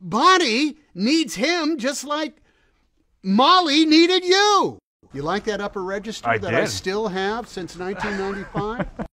Bonnie needs him just like Molly needed you. You like that upper register I that did. I still have since 1995?